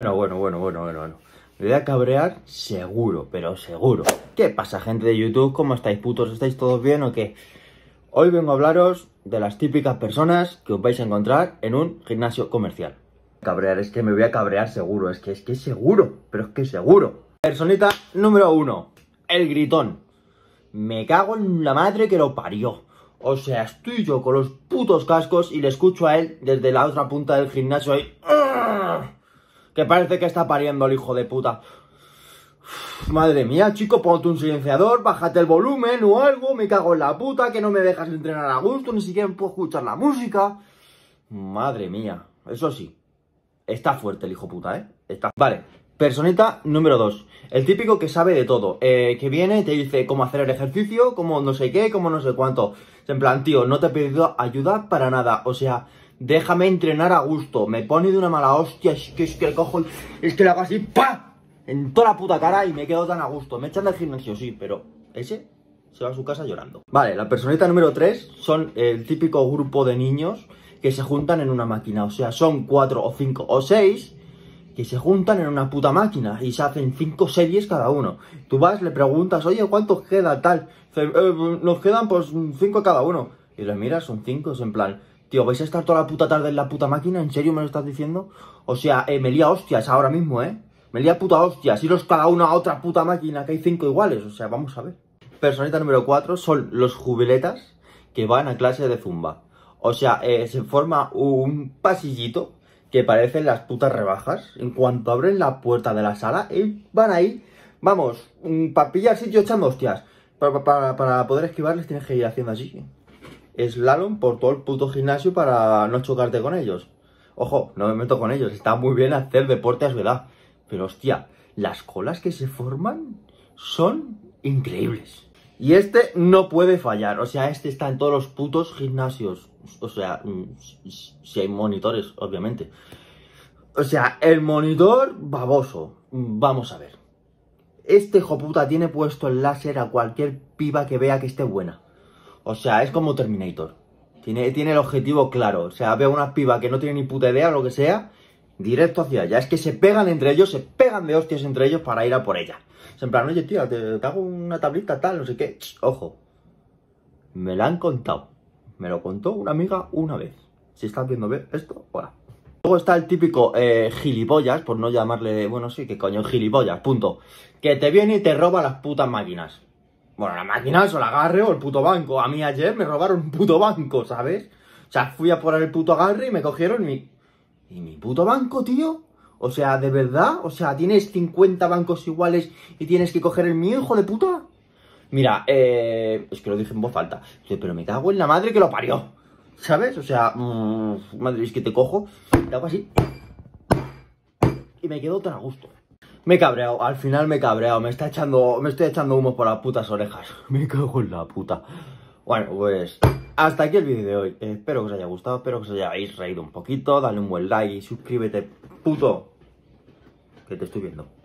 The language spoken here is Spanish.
Bueno, bueno, bueno, bueno, bueno, bueno. Me voy a cabrear seguro, pero seguro. ¿Qué pasa, gente de YouTube? ¿Cómo estáis, putos? ¿Estáis todos bien o qué? Hoy vengo a hablaros de las típicas personas que os vais a encontrar en un gimnasio comercial. Cabrear, es que me voy a cabrear seguro, es que es que seguro, pero es que seguro. Personita número uno, el gritón. Me cago en la madre que lo parió. O sea, estoy yo con los putos cascos y le escucho a él desde la otra punta del gimnasio ahí te parece que está pariendo el hijo de puta. madre mía, chico, ponte un silenciador, bájate el volumen o algo, me cago en la puta, que no me dejas entrenar a gusto, ni siquiera puedo escuchar la música. Madre mía, eso sí, está fuerte el hijo puta, ¿eh? Está... Vale, Personita número 2. El típico que sabe de todo. Eh, que viene y te dice cómo hacer el ejercicio, cómo no sé qué, cómo no sé cuánto. En plan, tío, no te he pedido ayuda para nada. O sea, Déjame entrenar a gusto. Me pone de una mala hostia. Es que, es que cojo. Es que la hago así. ¡Pa! En toda la puta cara y me quedo tan a gusto. Me echan del gimnasio, sí, pero ese se va a su casa llorando. Vale, la personita número 3 son el típico grupo de niños que se juntan en una máquina. O sea, son 4 o 5 o 6 que se juntan en una puta máquina y se hacen 5 series cada uno. Tú vas, le preguntas, oye, ¿cuánto queda tal? Eh, nos quedan pues 5 cada uno. Y le miras, son 5, es en plan, Tío, ¿vais a estar toda la puta tarde en la puta máquina? ¿En serio me lo estás diciendo? O sea, eh, me lía hostias ahora mismo, ¿eh? Me lía puta hostias. Iros cada uno a otra puta máquina, que hay cinco iguales. O sea, vamos a ver. Personita número cuatro son los jubiletas que van a clase de zumba. O sea, eh, se forma un pasillito que parecen las putas rebajas. En cuanto abren la puerta de la sala, y eh, van ahí, vamos, mm, papilla pillar sitio echando hostias. Para, para, para poder esquivarles tienes que ir haciendo así slalom por todo el puto gimnasio para no chocarte con ellos. Ojo, no me meto con ellos, está muy bien hacer deporte a su edad. Pero hostia, las colas que se forman son increíbles. Y este no puede fallar, o sea, este está en todos los putos gimnasios. O sea, mm, si hay monitores, obviamente. O sea, el monitor baboso. Vamos a ver. Este hijo puta tiene puesto el láser a cualquier piba que vea que esté buena. O sea, es como Terminator. Tiene, tiene el objetivo claro. O sea, ve a unas pibas que no tiene ni puta idea, o lo que sea, directo hacia allá. Es que se pegan entre ellos, se pegan de hostias entre ellos para ir a por ella. Es en plan, oye, tía, te, hago una tablita tal, no sé qué. ojo. Me la han contado. Me lo contó una amiga una vez. Si estás viendo esto, hola. Luego está el típico eh, gilipollas, por no llamarle, bueno, sí, que coño, gilipollas, punto. Que te viene y te roba las putas máquinas. Bueno, la máquina o el agarre o el puto banco. A mí ayer me robaron un puto banco, ¿sabes? O sea, fui a por el puto agarre y me cogieron mi... ¿Y mi puto banco, tío? O sea, ¿de verdad? O sea, ¿tienes 50 bancos iguales y tienes que coger el mío, hijo de puta? Mira, eh, Es que lo dije en voz alta. Pero me cago en la madre que lo parió. ¿Sabes? O sea, mm, madre, es que te cojo, te hago así y me quedo tan a gusto. Me he cabreado, al final me he cabreado, me está echando, me estoy echando humo por las putas orejas. Me cago en la puta. Bueno, pues hasta aquí el vídeo de hoy. espero que os haya gustado, espero que os hayáis reído un poquito. Dale un buen like y suscríbete, puto. Que te estoy viendo.